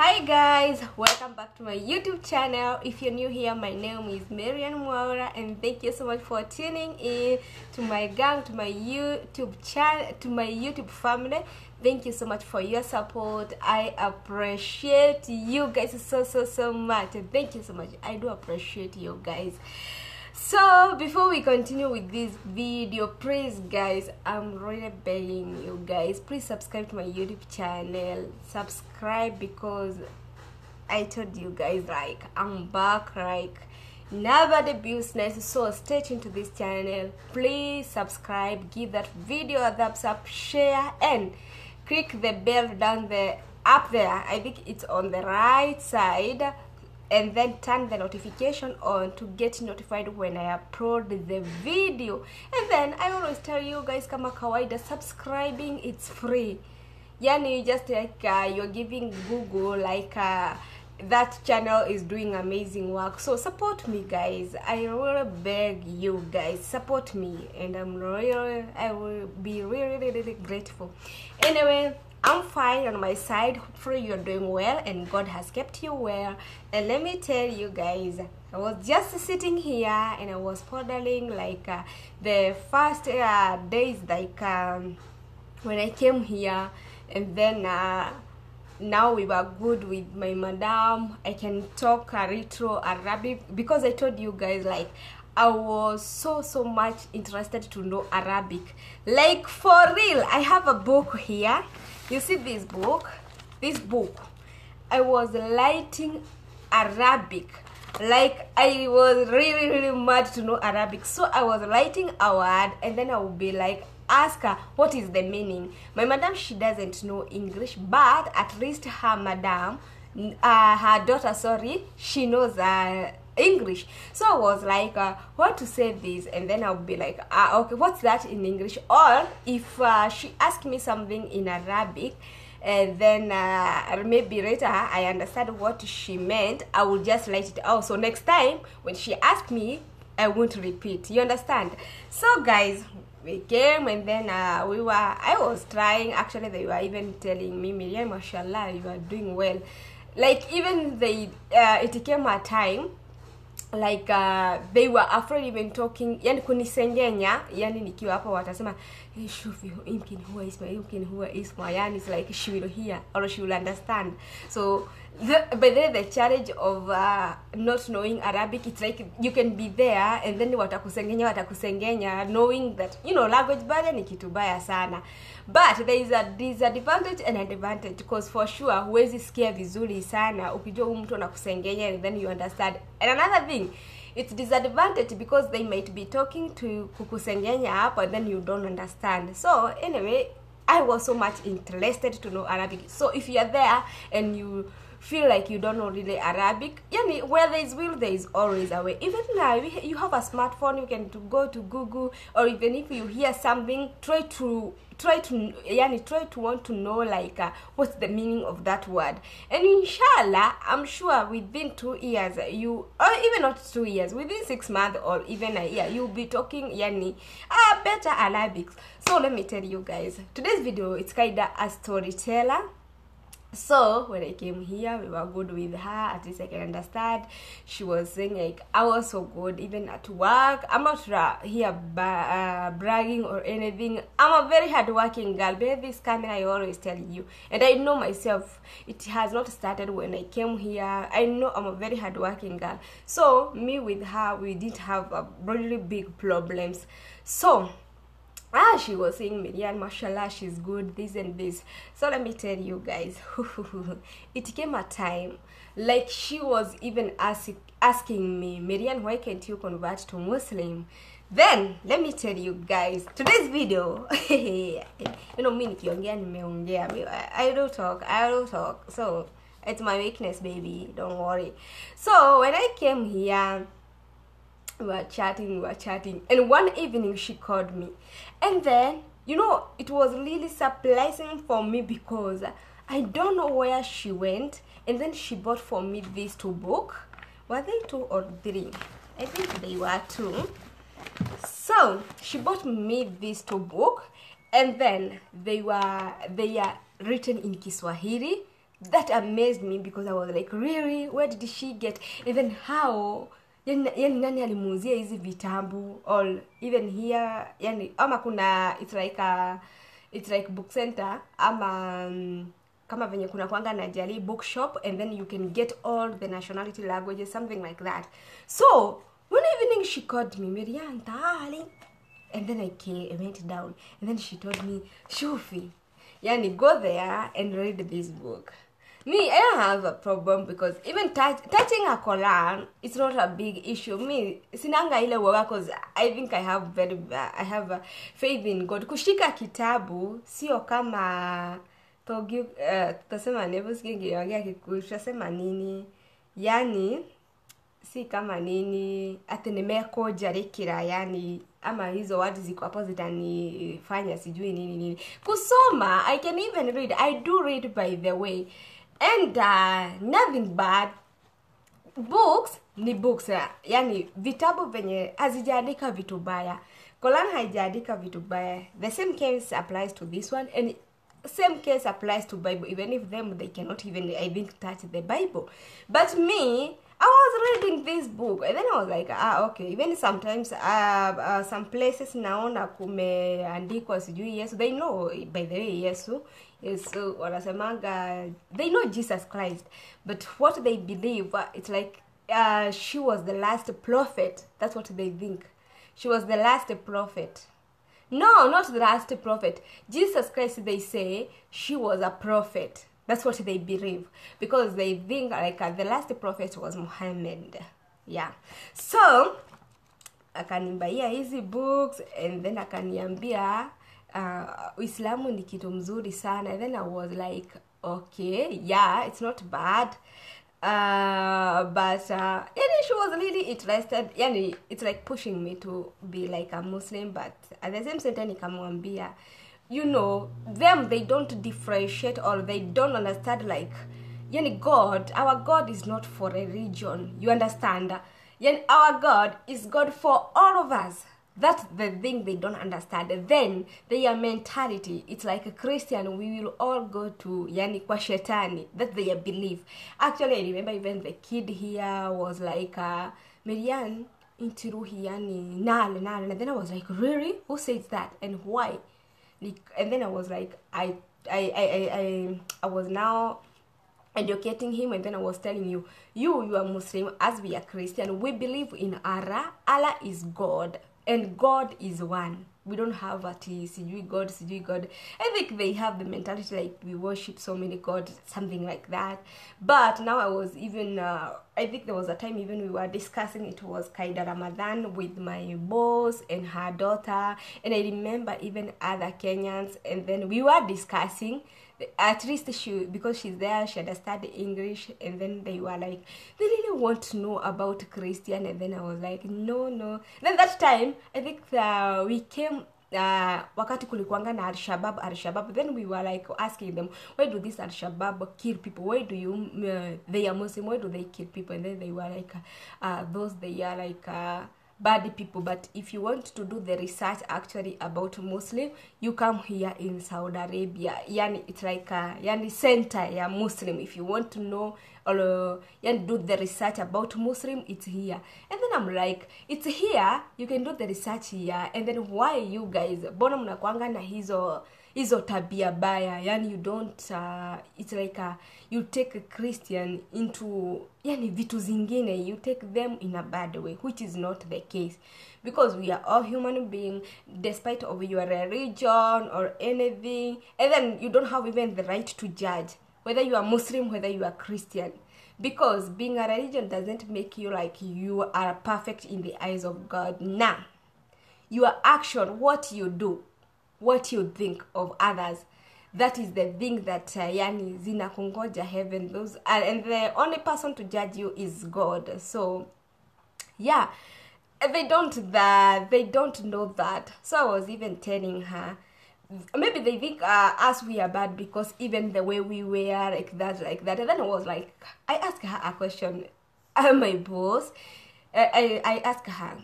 hi guys welcome back to my youtube channel if you're new here my name is marian mwaura and thank you so much for tuning in to my gang to my youtube channel to my youtube family thank you so much for your support i appreciate you guys so so so much thank you so much i do appreciate you guys so before we continue with this video please guys i'm really begging you guys please subscribe to my youtube channel subscribe because i told you guys like i'm back like never the business so stay tuned to this channel please subscribe give that video a thumbs up share and click the bell down there up there i think it's on the right side and then turn the notification on to get notified when I upload the video. And then I always tell you guys kama kawaida, subscribing it's free. Yani you just like uh, you're giving Google like uh, that channel is doing amazing work. So support me guys. I really beg you guys support me and I'm really I will be really really, really grateful. Anyway, I'm fine on my side. Hopefully, you're doing well and God has kept you well. And let me tell you guys, I was just sitting here and I was pondering like uh, the first uh, days, like um, when I came here, and then. Uh, now we were good with my madam i can talk a retro arabic because i told you guys like i was so so much interested to know arabic like for real i have a book here you see this book this book i was writing arabic like i was really really mad to know arabic so i was writing a word and then i would be like ask her what is the meaning my madam she doesn't know english but at least her madam uh, her daughter sorry she knows uh, English. So I was like, uh, what to say this? And then I'll be like, ah, okay, what's that in English? Or if uh, she asked me something in Arabic, and then uh, maybe later I understand what she meant, I will just write it out. Oh, so next time when she asks me, I won't repeat. You understand? So guys, we came and then uh, we were, I was trying, actually they were even telling me, Miriam, mashallah, you are doing well. Like even they, uh, it came a time like uh, they were afraid even talking yani kunisengenya yani nikiwa hapo watasema hey, shufi imkin huwa isma huwa isma yani it's like she will hear or she will understand so the, but then the challenge of uh, not knowing arabic it's like you can be there and then watakusengenya watakusengenya knowing that you know language barrier ni kitu baya sana but there is a disadvantage and advantage because for sure huwezi sikia vizuri sana ukijua huu mtu anakusengenya and then you understand and another thing it's disadvantage because they might be talking to kukusengenya up and then you don't understand so anyway i was so much interested to know arabic so if you are there and you feel like you don't know really Arabic. Yani, where there is will, there is always a way. Even now, you have a smartphone, you can go to Google, or even if you hear something, try to try to yani try to want to know like uh, what's the meaning of that word and inshallah i'm sure within two years you or even not two years within six months or even a year you'll be talking yani uh, better arabic so let me tell you guys today's video it's kinda a storyteller So when I came here, we were good with her. At least I can understand. She was saying like I was so good even at work. I'm not here uh, bragging or anything. I'm a very hardworking girl. but this camera, I always tell you, and I know myself. It has not started when I came here. I know I'm a very hardworking girl. So me with her, we didn't have really big problems. So ah she was saying Miriam mashallah she's good this and this so let me tell you guys it came a time like she was even ask, asking me Miriam why can't you convert to Muslim then let me tell you guys today's video you know me I don't talk I don't talk so it's my weakness baby don't worry so when I came here we were chatting, we were chatting. And one evening she called me. And then, you know, it was really surprising for me because I don't know where she went. And then she bought for me these two books. Were they two or three? I think they were two. So she bought me these two books and then they were they are written in Kiswahili. That amazed me because I was like, really? Where did she get? And then how yani, yaani nani alimuuzia hizi vitabu all even here yani ama kuna it's like a, it's like book center ama um, kama venye kuna kwanga na jali bookshop and then you can get all the nationality languages something like that so one evening she called me miriam darling and then i came, I went down and then she told me shufi yani go there and read this book me i don't have a problem because even touch, touching a quran it's not a big issue me sinanga ile woga cause i think i have very uh, i have a faith in god kushika kitabu sio kama togi uh, tutasema nevoskigiongea kikuyu tutasema nini yani si kama nini ati nimekunjarikira yani ama hizo word ziko hapo zitanifanya sijui nini nini kusoma i can even read i do read by the way and uh, nothing bad books ni books ya. yani vitabu venye hazijaandika vitu baya Kolan haijaandika vitu baya the same case applies to this one and same case applies to bible even if them they cannot even i think touch the bible but me I was reading this book and then I was like ah, okay even sometimes uh, uh, some places naona kumeandikwa sijui Yesu they know by the way Yesu Yesu uh, wanasemanga they know Jesus Christ but what they believe uh, it's like uh, she was the last prophet that's what they think she was the last prophet no not the last prophet Jesus Christ they say she was a prophet that's what they believe because they think like uh, the last prophet was muhammad yeah so akanimbia hizi books and then akaniambia uh, uislamu ni kitu mzuri sana and then i was like okay yeah it's not bad uh, but uh, yani she was really interested yani it's like pushing me to be like a muslim but at the same time nikamwambia you know them they don't differentiate or they don't understand like yani god our god is not for a region you understand yani our god is god for all of us that's the thing they don't understand then their mentality it's like a christian we will all go to yani kwa shetani that's their belief actually i remember even the kid here was like uh, intiruhi yani nal nal and then i was like really who says that and why like and then i was like i i i i, I was now educating him and then i was telling you you you are muslim as we are christian we believe in allah allah is god and god is one we don't have a sijui god sijui god i think they have the mentality like we worship so many gods, something like that but now i was even uh, i think there was a time even we were discussing it was kaida ramadan with my boss and her daughter and i remember even other kenyans and then we were discussing at least she because she's there she understood english and then they were like they really want to know about christian and then i was like no no then that time i think uh, we came uh, wakati kulikuanga na alshabab alshabab then we were like asking them why do this alshabab kill people why do you uh, they are muslim why do they kill people and then they were like uh, those they are like uh, bad people but if you want to do the research actually about muslim you come here in saudi arabia yani it's like a, yani center ya muslim if you want to know or do the research about muslim it's here and then i'm like it's here you can do the research here and then why you guys bona mnakwanga na hizo hizo tabia baya yani you don't uh, it's like a, uh, you take a christian into yani vitu zingine you take them in a bad way which is not the case because we are all human being despite of your religion or anything and then you don't have even the right to judge whether you are Muslim, whether you are Christian. Because being a religion doesn't make you like you are perfect in the eyes of God. Nah. Your action, what you do, what you think of others, that is the thing that uh, yani kungoja heaven those uh, and the only person to judge you is god so yeah they don't that uh, they don't know that so i was even telling her maybe they think uh, us we are bad because even the way we wear like that like that and then I was like I asked her a question uh, my boss I, I, I asked her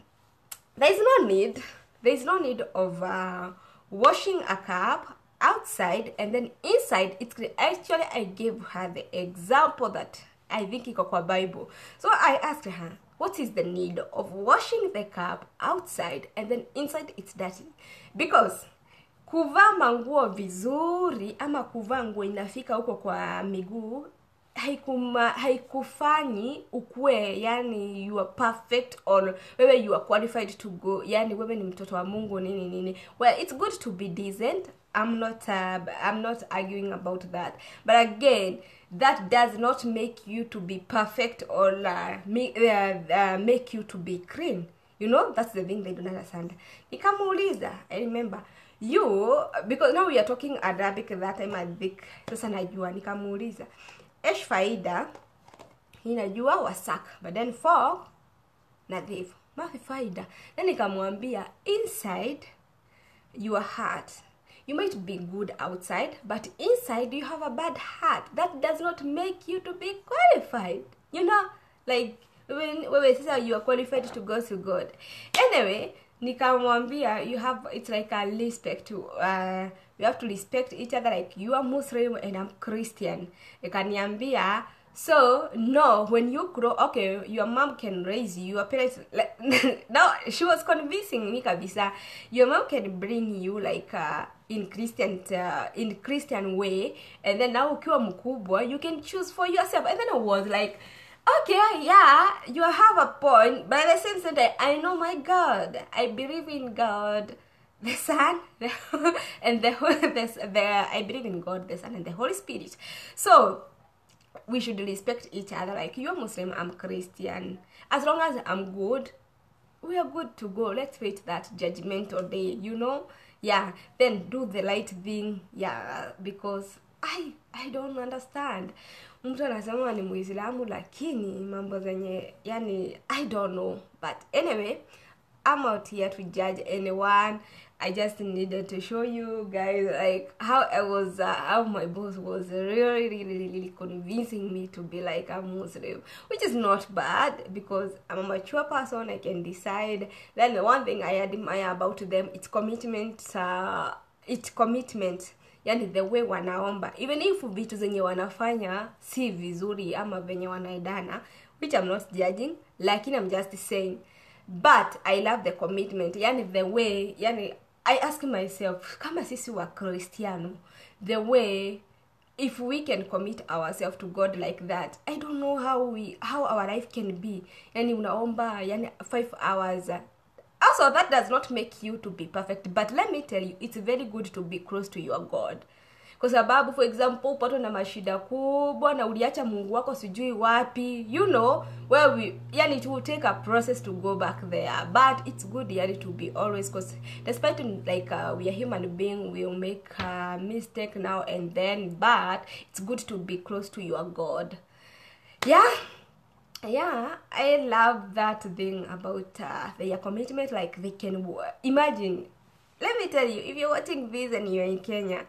there is no need there is no need of uh, washing a cup outside and then inside it's actually I gave her the example that I think iko kwa Bible so I asked her what is the need of washing the cup outside and then inside it's dirty because kuvaa manguo vizuri ama kuvaa nguo inafika huko kwa miguu haikuma, haikufanyi ukue yani you are perfect or wewe you are qualified to go yani wewe ni mtoto wa mungu nini nini well it's good to be decent i'm not uh, i'm not arguing about that but again that does not make you to be perfect or uh, make, uh, uh, make you to be clean you know that's the thing they don't understand nikamuuliza i remember you because now we are talking Arabic that time Arabic sasa najua nikamuuliza esh faida inajua wasak but then for nadhifu mafi faida na nikamwambia inside your heart you might be good outside but inside you have a bad heart that does not make you to be qualified you know like when, when, when you are qualified to go to god anyway nikamwambia you have it's like a respect to uh, you have to respect each other like you are muslim and i'm christian ikaniambia so no when you grow okay your mom can raise you your parents like, now she was convincing me kabisa your mom can bring you like uh, in christian uh, in christian way and then now ukiwa mkubwa you can choose for yourself and then i was like okay, yeah, you have a point, but at the same time, I know my God. I believe in God, the Son, the, and the, the, the I believe in God, the Son, and the Holy Spirit. So we should respect each other. Like you're Muslim, I'm Christian. As long as I'm good, we are good to go. Let's wait that judgmental day, you know. Yeah, then do the right thing. Yeah, because I I don't understand mtu anasema ni muislamu lakini mambo zenye yani i don't know but anyway i'm out here to judge anyone i just needed to show you guys like how i was uh, how my boss was really, really really convincing me to be like a muslim which is not bad because i'm a mature person i can decide then the one thing i admire about them it's commitment uh, it's commitment yani the way wanaomba even if vitu zenye wanafanya si vizuri ama venye wanaedana which I'm not judging lakini I'm just saying but I love the commitment yani the way yani I ask myself kama sisi wa Kristiano the way if we can commit ourselves to god like that i don't know how we how our life can be yani unaomba yani 5 hours also that does not make you to be perfect but let me tell you it's very good to be close to your god kwa sababu for example upato na mashida kubwa na uliacha mungu wako sijui wapi you know where we yani it will take a process to go back there but it's good yani to be always cause despite like uh, we are human being will make a uh, mistake now and then but it's good to be close to your god yeah yeah i love that thing about uh, their commitment like they can imagine let me tell you if you're watching this and you're in kenya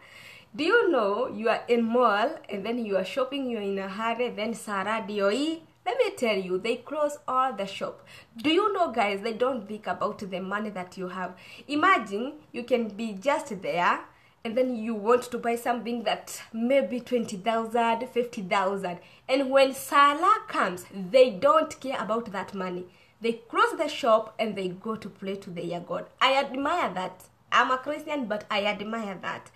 do you know you are in mall and then you are shopping you're in a hurry then sara doe let me tell you they close all the shop do you know guys they don't think about the money that you have imagine you can be just there and then you want to buy something that maybe 20,000, 50,000. And when Salah comes, they don't care about that money. They close the shop and they go to pray to their God. I admire that. I'm a Christian, but I admire that.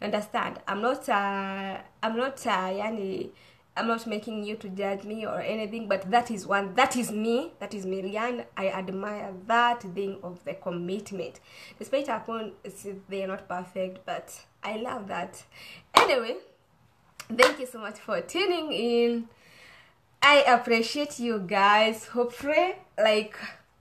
Understand? I'm not, uh, I'm not, uh, yani, I'm not making you to judge me or anything, but that is one, that is me, that is Miriam. I admire that thing of the commitment. Despite upon they are not perfect, but I love that. Anyway, thank you so much for tuning in. I appreciate you guys. Hopefully, like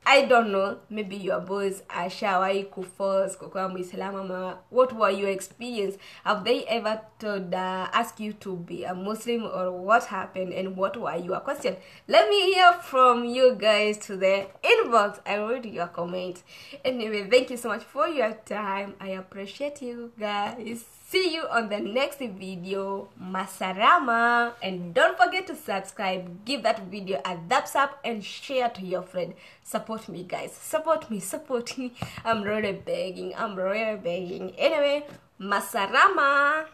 I don't know. Maybe your boys Asha Waiku Falls, Kokwambu Islama Mama. What were your experience? Have they ever told uh, ask you to be a Muslim or what happened and what were your questions? Let me hear from you guys to the inbox. I read your comments. Anyway, thank you so much for your time. I appreciate you guys. See you on the next video. Masarama. And don't forget to subscribe, give that video a thumbs up, and share to your friend. Support me, guys. Support me, support me. I'm really begging. I'm really begging. Anyway, Masarama.